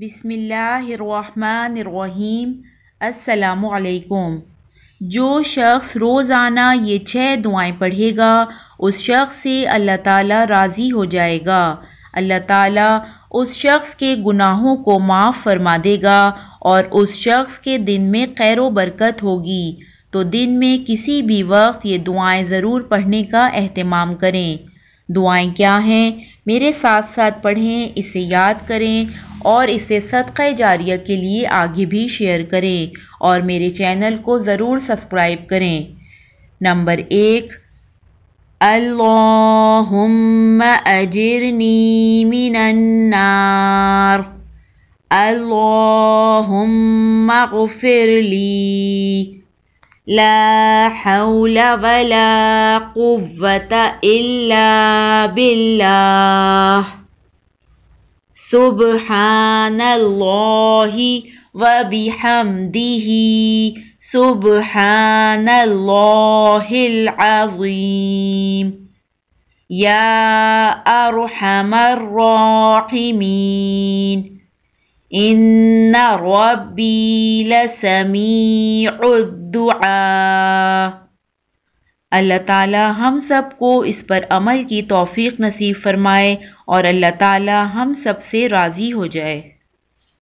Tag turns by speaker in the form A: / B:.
A: بسم اللہ الرحمن الرحیم السلام علیکم جو شخص روزانہ یہ چھ دعائیں پڑھے گا اس شخص سے اللہ تعالیٰ راضی ہو جائے گا اللہ تعالیٰ اس شخص کے گناہوں کو معاف فرما دے گا اور اس شخص کے دن میں خیر و برکت ہوگی تو دن میں کسی بھی وقت یہ دعائیں ضرور پڑھنے کا اہتمام کریں دعائیں کیا ہیں میرے ساتھ ساتھ پڑھیں اسے یاد کریں اور اسے صدقہ جاریہ کے لیے آگے بھی شیئر کریں اور میرے چینل کو ضرور سبسکرائب کریں نمبر ایک اللہم اجرنی من النار اللہم اغفر لی لا حول ولا قوة إلا بالله سبحان الله وبحمده سبحان الله العظيم يا أرحم الراحمين ان ربی لسمیع الدعاء اللہ تعالی ہم سب کو اس پر عمل کی توفیق نصیب فرمائے اور اللہ تعالی ہم سب سے راضی ہو جائے